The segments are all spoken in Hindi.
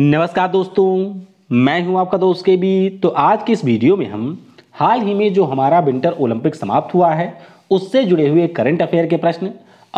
नमस्कार दोस्तों मैं हूं आपका दोस्त के भी तो आज की इस वीडियो में हम हाल ही में जो हमारा विंटर ओलंपिक समाप्त हुआ है उससे जुड़े हुए करंट अफेयर के प्रश्न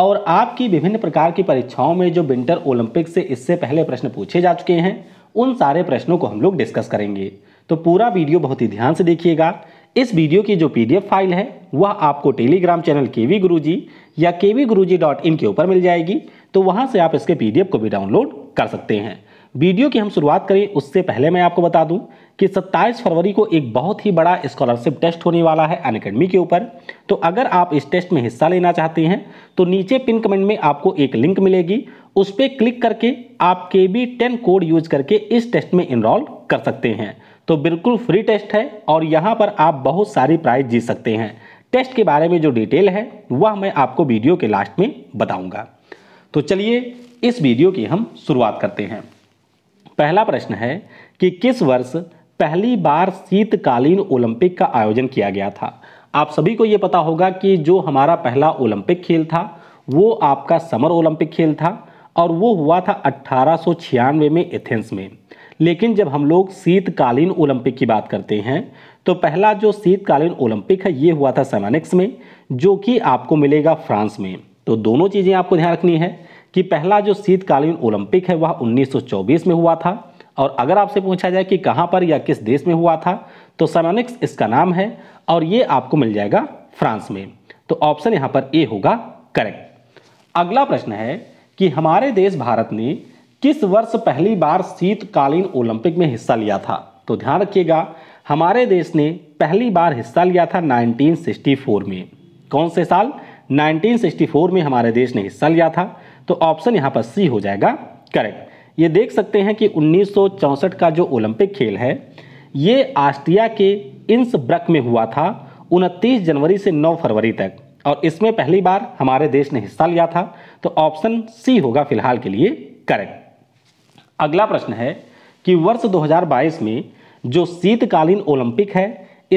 और आपकी विभिन्न प्रकार की परीक्षाओं में जो विंटर ओलंपिक से इससे पहले प्रश्न पूछे जा चुके हैं उन सारे प्रश्नों को हम लोग डिस्कस करेंगे तो पूरा वीडियो बहुत ही ध्यान से देखिएगा इस वीडियो की जो पीडीएफ फाइल है वह आपको टेलीग्राम चैनल के वी गुरु जी या के वी गुरु जी डॉट इन के ऊपर मिल जाएगी तो वहाँ से आप इसके पीडीएफ को भी डाउनलोड कर सकते हैं वीडियो की हम शुरुआत करें उससे पहले मैं आपको बता दूं कि 27 फरवरी को एक बहुत ही बड़ा स्कॉलरशिप टेस्ट होने वाला है अन के ऊपर तो अगर आप इस टेस्ट में हिस्सा लेना चाहते हैं तो नीचे पिन कमेंट में आपको एक लिंक मिलेगी उस पर क्लिक करके आप के बी टेन कोड यूज करके इस टेस्ट में इनरोल कर सकते हैं तो बिल्कुल फ्री टेस्ट है और यहाँ पर आप बहुत सारी प्राइज जीत सकते हैं टेस्ट के बारे में जो डिटेल है वह मैं आपको वीडियो के लास्ट में बताऊंगा तो चलिए इस वीडियो की हम शुरुआत करते हैं पहला प्रश्न है कि किस वर्ष पहली बार शीतकालीन ओलंपिक का आयोजन किया गया था आप सभी को ये पता होगा कि जो हमारा पहला ओलंपिक खेल था वो आपका समर ओलंपिक खेल था और वो हुआ था अट्ठारह में एथेंस में लेकिन जब हम लोग शीतकालीन ओलंपिक की बात करते हैं तो पहला जो शीतकालीन ओलंपिक है ये हुआ था सेमानिक्स में जो कि आपको मिलेगा फ्रांस में तो दोनों चीज़ें आपको ध्यान रखनी है कि पहला जो शीतकालीन ओलंपिक है वह 1924 में हुआ था और अगर आपसे पूछा जाए कि कहाँ पर या किस देश में हुआ था तो सनानिक्स इसका नाम है और ये आपको मिल जाएगा फ्रांस में तो ऑप्शन यहाँ पर ए होगा करेक्ट अगला प्रश्न है कि हमारे देश भारत ने किस वर्ष पहली बार शीतकालीन ओलंपिक में हिस्सा लिया था तो ध्यान रखिएगा हमारे देश ने पहली बार हिस्सा लिया था 1964 में कौन से साल 1964 में हमारे देश ने हिस्सा लिया था तो ऑप्शन यहाँ पर सी हो जाएगा करेक्ट ये देख सकते हैं कि उन्नीस का जो ओलंपिक खेल है ये आस्ट्रिया के ब्रक में हुआ था उनतीस जनवरी से 9 फरवरी तक और इसमें पहली बार हमारे देश ने हिस्सा लिया था तो ऑप्शन सी होगा फिलहाल के लिए करेक्ट अगला प्रश्न है कि वर्ष 2022 में जो शीतकालीन ओलंपिक है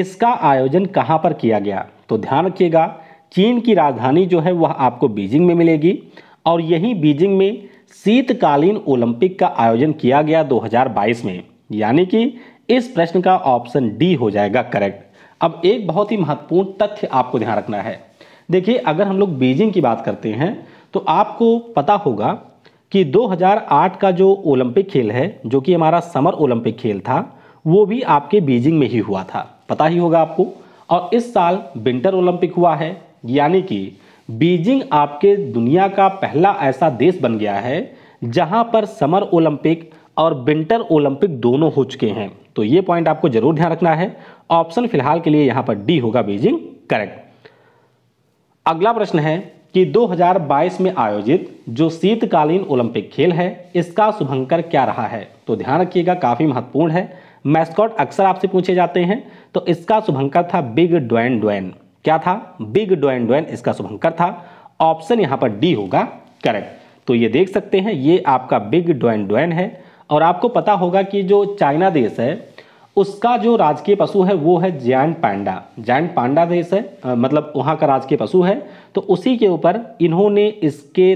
इसका आयोजन कहां पर किया गया तो ध्यान रखिएगा चीन की राजधानी जो है वह आपको बीजिंग में मिलेगी और यहीं बीजिंग में शीतकालीन ओलंपिक का आयोजन किया गया 2022 में यानी कि इस प्रश्न का ऑप्शन डी हो जाएगा करेक्ट अब एक बहुत ही महत्वपूर्ण तथ्य आपको ध्यान रखना है देखिए अगर हम लोग बीजिंग की बात करते हैं तो आपको पता होगा कि 2008 का जो ओलंपिक खेल है जो कि हमारा समर ओलंपिक खेल था वो भी आपके बीजिंग में ही हुआ था पता ही होगा आपको और इस साल विंटर ओलंपिक हुआ है यानी कि बीजिंग आपके दुनिया का पहला ऐसा देश बन गया है जहां पर समर ओलंपिक और विंटर ओलंपिक दोनों हो चुके हैं तो ये पॉइंट आपको जरूर ध्यान रखना है ऑप्शन फिलहाल के लिए यहां पर डी होगा बीजिंग करेक्ट अगला प्रश्न है कि 2022 में आयोजित जो शीतकालीन ओलंपिक खेल है इसका शुभंकर क्या रहा है तो ध्यान रखिएगा काफ़ी महत्वपूर्ण है मैस्कॉट अक्सर आपसे पूछे जाते हैं तो इसका शुभंकर था बिग ड्वैन ड्वैन क्या था बिग डोन डोन इसका शुभंकर था ऑप्शन यहां पर डी होगा करेक्ट तो ये देख सकते हैं ये आपका बिग डोन डोन है और आपको पता होगा कि जो चाइना देश है उसका जो राजकीय पशु है वो है जैन पांडा जैन पांडा देश है आ, मतलब वहाँ का राजकीय पशु है तो उसी के ऊपर इन्होंने इसके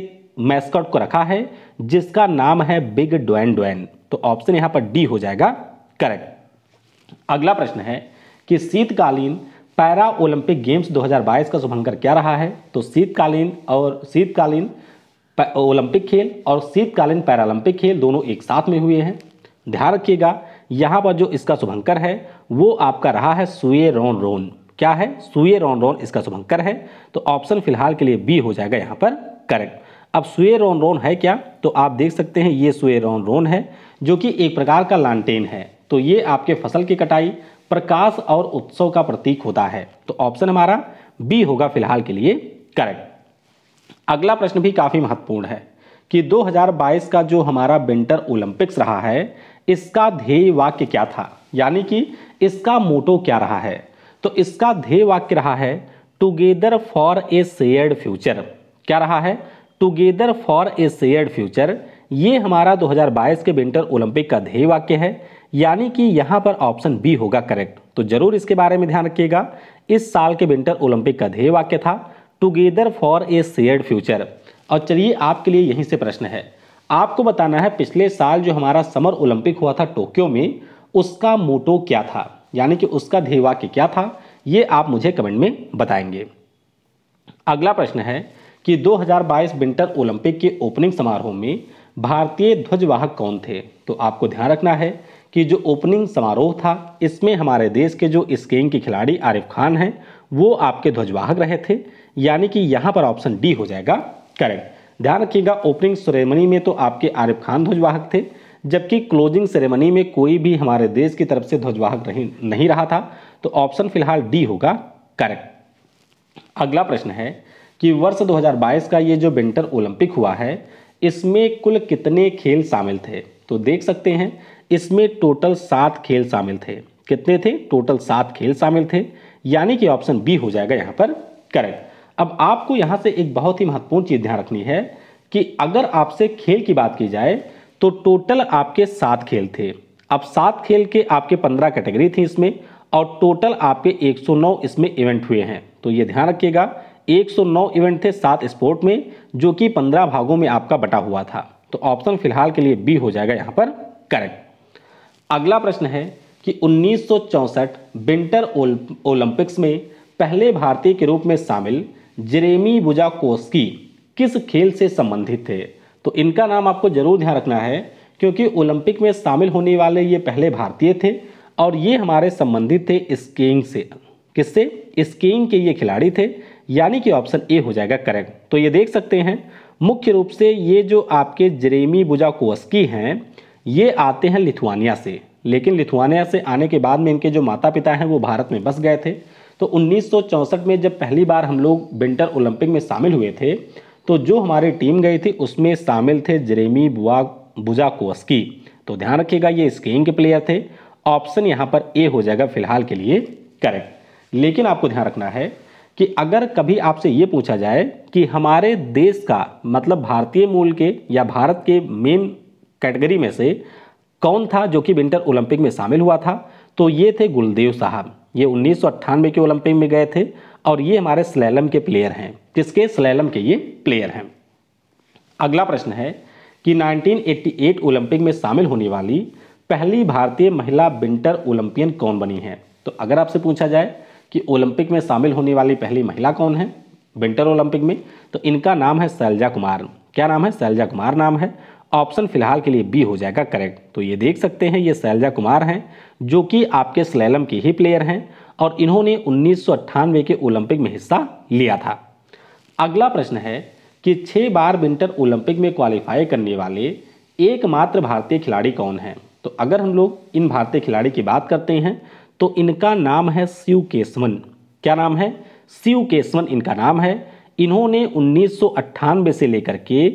मैस्कट को रखा है जिसका नाम है बिग डोन डोन तो ऑप्शन यहाँ पर डी हो जाएगा करेक्ट अगला प्रश्न है कि शीतकालीन पैरा ओलंपिक गेम्स 2022 का शुभंकर क्या रहा है तो शीतकालीन और शीतकालीन ओलंपिक खेल और शीतकालीन पैरालंपिक खेल दोनों एक साथ में हुए हैं ध्यान रखिएगा यहाँ पर जो इसका शुभंकर है वो आपका रहा है सुए रोन रोन क्या है सुए रोन रोन इसका शुभंकर है तो ऑप्शन फिलहाल के लिए बी हो जाएगा यहाँ पर करेक्ट अब स्वेर रोन है क्या तो आप देख सकते हैं ये स्वेर रोन रोन है जो कि एक प्रकार का लालटेन है तो ये आपके फसल की कटाई प्रकाश और उत्सव का प्रतीक होता है तो ऑप्शन हमारा बी होगा फिलहाल के लिए करेक्ट अगला प्रश्न भी काफ़ी महत्वपूर्ण है कि 2022 का जो हमारा विंटर ओलंपिक्स रहा है इसका ध्येय वाक्य क्या था यानी कि इसका मोटो क्या रहा है तो इसका ध्येय वाक्य रहा है together for a shared future क्या रहा है together for a shared future ये हमारा 2022 के विंटर ओलंपिक का ध्येय वाक्य है यानी कि यहाँ पर ऑप्शन बी होगा करेक्ट तो जरूर इसके बारे में ध्यान रखिएगा इस साल के विंटर ओलंपिक का ध्येय वाक्य था together for a shared future और चलिए आपके लिए यहीं से प्रश्न है आपको बताना है पिछले साल जो हमारा समर ओलंपिक हुआ था टोक्यो में उसका मोटो क्या था यानी कि उसका ध्येय वाक्य क्या था ये आप मुझे कमेंट में बताएंगे अगला प्रश्न है कि 2022 विंटर ओलंपिक के ओपनिंग समारोह में भारतीय ध्वजवाहक कौन थे तो आपको ध्यान रखना है कि जो ओपनिंग समारोह था इसमें हमारे देश के जो स्कीइंग के खिलाड़ी आरिफ खान हैं वो आपके ध्वजवाहक रहे थे यानी कि यहाँ पर ऑप्शन डी हो जाएगा करेक्ट ध्यान रखिएगा ओपनिंग सेरेमनी में तो आपके आरिफ खान ध्वजवाहक थे जबकि क्लोजिंग सेरेमनी में कोई भी हमारे देश की तरफ से ध्वजवाहक नहीं रहा था तो ऑप्शन फिलहाल डी होगा करेक्ट अगला प्रश्न है कि वर्ष 2022 का ये जो विंटर ओलंपिक हुआ है इसमें कुल कितने खेल शामिल थे तो देख सकते हैं इसमें टोटल सात खेल शामिल थे कितने थे टोटल सात खेल शामिल थे यानी कि ऑप्शन बी हो जाएगा यहाँ पर करेक्ट अब आपको यहाँ से एक बहुत ही महत्वपूर्ण चीज़ ध्यान रखनी है कि अगर आपसे खेल की बात की जाए तो टोटल आपके सात खेल थे अब सात खेल के आपके पंद्रह कैटेगरी थी इसमें और टोटल आपके 109 इसमें इवेंट हुए हैं तो ये ध्यान रखिएगा 109 इवेंट थे सात स्पोर्ट में जो कि 15 भागों में आपका बटा हुआ था तो ऑप्शन फिलहाल के लिए बी हो जाएगा यहाँ पर करेक्ट अगला प्रश्न है कि उन्नीस विंटर ओलंपिक्स में पहले भारतीय के रूप में शामिल जेरेमी बुजाकोस्की किस खेल से संबंधित थे तो इनका नाम आपको जरूर ध्यान रखना है क्योंकि ओलंपिक में शामिल होने वाले ये पहले भारतीय थे और ये हमारे संबंधित थे स्कीइंग से किससे स्कीइंग के ये खिलाड़ी थे यानी कि ऑप्शन ए हो जाएगा करेक्ट तो ये देख सकते हैं मुख्य रूप से ये जो आपके जरेमी बुजाकोवस्की हैं ये आते हैं लिथुआनिया से लेकिन लिथुआनिया से आने के बाद में इनके जो माता पिता हैं वो भारत में बस गए थे तो उन्नीस में जब पहली बार हम लोग विंटर ओलंपिक में शामिल हुए थे तो जो हमारी टीम गई थी उसमें शामिल थे जरेमी बुआ बुजाकोवस्की तो ध्यान रखिएगा ये स्कीइंग के प्लेयर थे ऑप्शन यहाँ पर ए हो जाएगा फिलहाल के लिए करेक्ट लेकिन आपको ध्यान रखना है कि अगर कभी आपसे ये पूछा जाए कि हमारे देश का मतलब भारतीय मूल के या भारत के मेन कैटेगरी में से कौन था जो कि विंटर ओलंपिक में शामिल हुआ था तो ये थे गुलदेव साहब ये उन्नीस के ओलंपिक में गए थे और ये हमारे स्लैलम के प्लेयर हैं किसके स्लैलम के ये प्लेयर हैं अगला प्रश्न है कि 1988 ओलंपिक में शामिल होने वाली पहली भारतीय महिला विंटर ओलंपियन कौन बनी है तो अगर आपसे पूछा जाए कि ओलंपिक में शामिल होने वाली पहली महिला कौन है विंटर ओलंपिक में तो इनका नाम है शैलजा कुमार क्या नाम है शैलजा कुमार नाम है ऑप्शन फिलहाल के लिए बी हो जाएगा करेक्ट तो ये देख सकते हैं ये शैलजा कुमार हैं जो कि आपके स्लैलम के ही प्लेयर हैं और इन्होंने उन्नीस के ओलंपिक में हिस्सा लिया था अगला प्रश्न है कि छः बार विंटर ओलंपिक में क्वालिफाई करने वाले एकमात्र भारतीय खिलाड़ी कौन हैं तो अगर हम लोग इन भारतीय खिलाड़ी की बात करते हैं तो इनका नाम है शिव केसवन क्या नाम है शिव केसवन इनका नाम है इन्होंने उन्नीस से लेकर के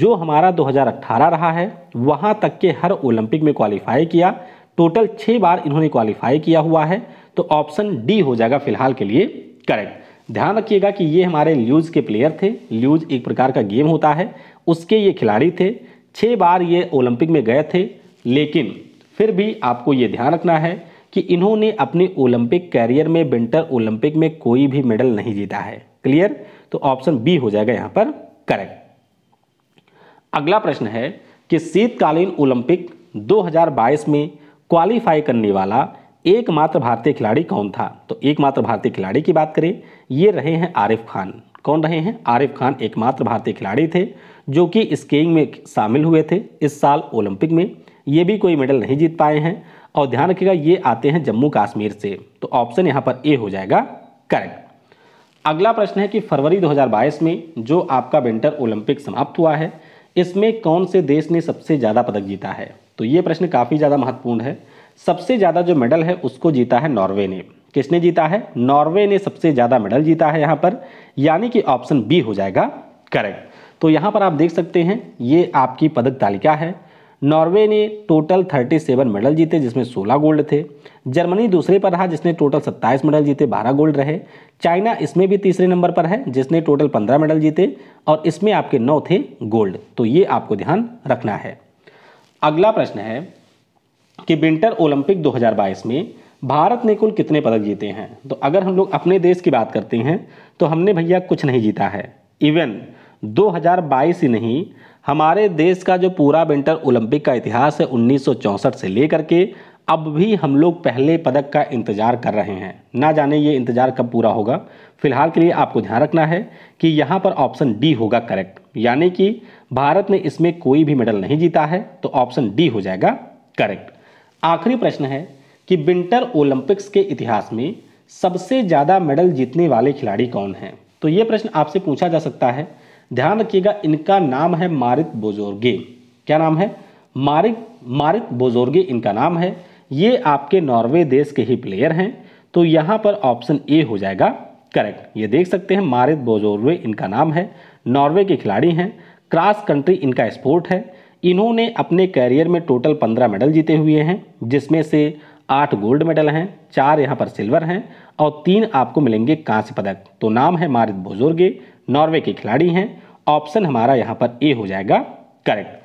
जो हमारा 2018 रहा है वहाँ तक के हर ओलंपिक में क्वालिफाई किया टोटल छः बार इन्होंने क्वालिफाई किया हुआ है तो ऑप्शन डी हो जाएगा फिलहाल के लिए करेक्ट ध्यान रखिएगा कि ये हमारे ल्यूज के प्लेयर थे ल्यूज एक प्रकार का गेम होता है उसके ये खिलाड़ी थे छः बार ये ओलंपिक में गए थे लेकिन फिर भी आपको ये ध्यान रखना है कि इन्होंने अपने ओलंपिक कैरियर में विंटर ओलंपिक में कोई भी मेडल नहीं जीता है क्लियर तो ऑप्शन बी हो जाएगा यहाँ पर करेक्ट अगला प्रश्न है कि शीतकालीन ओलंपिक 2022 में क्वालिफाई करने वाला एकमात्र भारतीय खिलाड़ी कौन था तो एकमात्र भारतीय खिलाड़ी की बात करें ये रहे हैं आरिफ खान कौन रहे हैं आरिफ खान एकमात्र भारतीय खिलाड़ी थे जो कि स्कीइंग में शामिल हुए थे इस साल ओलंपिक में ये भी कोई मेडल नहीं जीत पाए हैं और ध्यान रखिएगा ये आते हैं जम्मू कश्मीर से तो ऑप्शन यहाँ पर ए हो जाएगा करेक्ट अगला प्रश्न है कि फरवरी 2022 में जो आपका विंटर ओलंपिक समाप्त हुआ है इसमें कौन से देश ने सबसे ज़्यादा पदक जीता है तो ये प्रश्न काफ़ी ज़्यादा महत्वपूर्ण है सबसे ज़्यादा जो मेडल है उसको जीता है नॉर्वे ने किसने जीता है नॉर्वे ने सबसे ज़्यादा मेडल जीता है यहाँ पर यानी कि ऑप्शन बी हो जाएगा करेक्ट तो यहाँ पर आप देख सकते हैं ये आपकी पदक तालिका है नॉर्वे ने टोटल 37 मेडल जीते जिसमें 16 गोल्ड थे जर्मनी दूसरे पर रहा जिसने टोटल 27 मेडल जीते 12 गोल्ड रहे चाइना इसमें भी तीसरे नंबर पर है जिसने टोटल 15 मेडल जीते और इसमें आपके 9 थे गोल्ड तो ये आपको ध्यान रखना है अगला प्रश्न है कि विंटर ओलंपिक 2022 में भारत ने कुल कितने पदक जीते हैं तो अगर हम लोग अपने देश की बात करते हैं तो हमने भैया कुछ नहीं जीता है इवन 2022 ही नहीं हमारे देश का जो पूरा विंटर ओलंपिक का इतिहास है उन्नीस से लेकर के अब भी हम लोग पहले पदक का इंतज़ार कर रहे हैं ना जाने ये इंतज़ार कब पूरा होगा फिलहाल के लिए आपको ध्यान रखना है कि यहाँ पर ऑप्शन डी होगा करेक्ट यानी कि भारत ने इसमें कोई भी मेडल नहीं जीता है तो ऑप्शन डी हो जाएगा करेक्ट आखिरी प्रश्न है कि विंटर ओलंपिक्स के इतिहास में सबसे ज़्यादा मेडल जीतने वाले खिलाड़ी कौन हैं तो ये प्रश्न आपसे पूछा जा सकता है ध्यान रखिएगा इनका नाम है मारित बोजोर्गे क्या नाम है मारिक मारिक बोजोर्गे इनका नाम है ये आपके नॉर्वे देश के ही प्लेयर हैं तो यहाँ पर ऑप्शन ए हो जाएगा करेक्ट ये देख सकते हैं मारित बोजोर्वे इनका नाम है नॉर्वे के खिलाड़ी हैं क्रॉस कंट्री इनका स्पोर्ट है इन्होंने अपने कैरियर में टोटल पंद्रह मेडल जीते हुए हैं जिसमें से आठ गोल्ड मेडल हैं चार यहाँ पर सिल्वर हैं और तीन आपको मिलेंगे कांस्य पदक तो नाम है मारित बोजोर्गे नॉर्वे के खिलाड़ी हैं ऑप्शन हमारा यहाँ पर ए हो जाएगा करेक्ट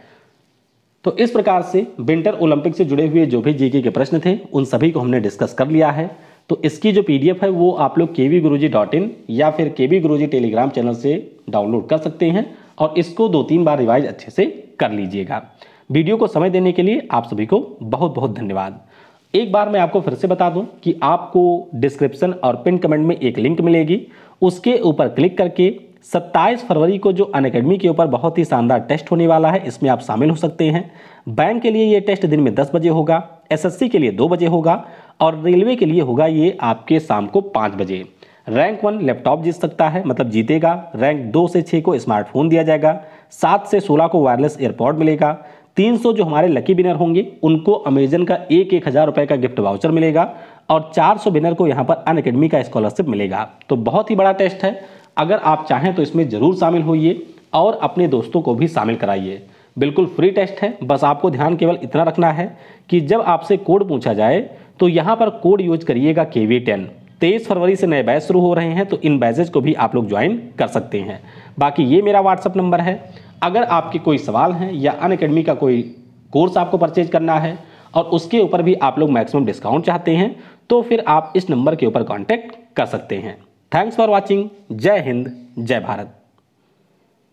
तो इस प्रकार से विंटर ओलंपिक से जुड़े हुए जो भी जीके के प्रश्न थे उन सभी को हमने डिस्कस कर लिया है तो इसकी जो पीडीएफ है वो आप लोग के वी डॉट इन या फिर के वी टेलीग्राम चैनल से डाउनलोड कर सकते हैं और इसको दो तीन बार रिवाइज अच्छे से कर लीजिएगा वीडियो को समय देने के लिए आप सभी को बहुत बहुत धन्यवाद एक बार मैं आपको फिर से बता दूं कि आपको डिस्क्रिप्शन और पिन कमेंट में एक लिंक मिलेगी उसके ऊपर क्लिक करके 27 फरवरी को जो अनकेडमी के ऊपर बहुत ही शानदार टेस्ट होने वाला है इसमें आप शामिल हो सकते हैं बैंक के लिए ये टेस्ट दिन में 10 बजे होगा एसएससी के लिए 2 बजे होगा और रेलवे के लिए होगा ये आपके शाम को 5 बजे रैंक वन लैपटॉप जीत सकता है मतलब जीतेगा रैंक दो से छः को स्मार्टफोन दिया जाएगा सात से सोलह को वायरलेस एयरपॉड मिलेगा तीन सौ जो हमारे लकी विनर होंगे उनको अमेजन का एक एक हज़ार रुपये का गिफ्ट वाउचर मिलेगा और चार सौ विनर को यहाँ पर अन अकेडमी का स्कॉलरशिप मिलेगा तो बहुत ही बड़ा टेस्ट है अगर आप चाहें तो इसमें ज़रूर शामिल होइए और अपने दोस्तों को भी शामिल कराइए बिल्कुल फ्री टेस्ट है बस आपको ध्यान केवल इतना रखना है कि जब आपसे कोड पूछा जाए तो यहाँ पर कोड यूज करिएगा के वी टेन तेईस फरवरी से नए बैच शुरू हो रहे हैं तो इन बैचेज को भी आप लोग ज्वाइन कर सकते हैं बाकी ये मेरा व्हाट्सअप नंबर है अगर आपके कोई सवाल हैं या अन अकेडमी का कोई कोर्स आपको परचेज करना है और उसके ऊपर भी आप लोग मैक्सिमम डिस्काउंट चाहते हैं तो फिर आप इस नंबर के ऊपर कॉन्टैक्ट कर सकते हैं थैंक्स फॉर वॉचिंग जय हिंद जय भारत